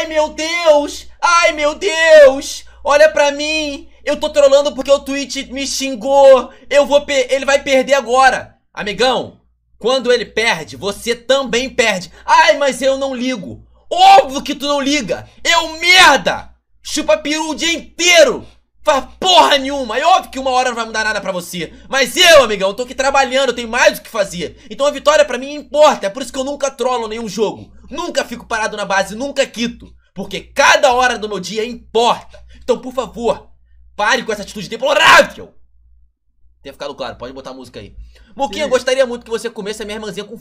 Ai, meu Deus! Ai, meu Deus! Olha pra mim! Eu tô trolando porque o Twitch me xingou! Eu vou Ele vai perder agora! Amigão, quando ele perde, você também perde. Ai, mas eu não ligo! Óbvio que tu não liga! Eu merda! Chupa peru o dia inteiro! porra nenhuma. É óbvio que uma hora não vai mudar nada pra você. Mas eu, amigão, tô aqui trabalhando, eu tenho mais o que fazer. Então a vitória pra mim importa. É por isso que eu nunca trolo nenhum jogo. Nunca fico parado na base, nunca quito. Porque cada hora do meu dia importa. Então, por favor, pare com essa atitude deplorável. Tenha ficado claro, pode botar a música aí. moquinha gostaria muito que você comesse a minha irmãzinha com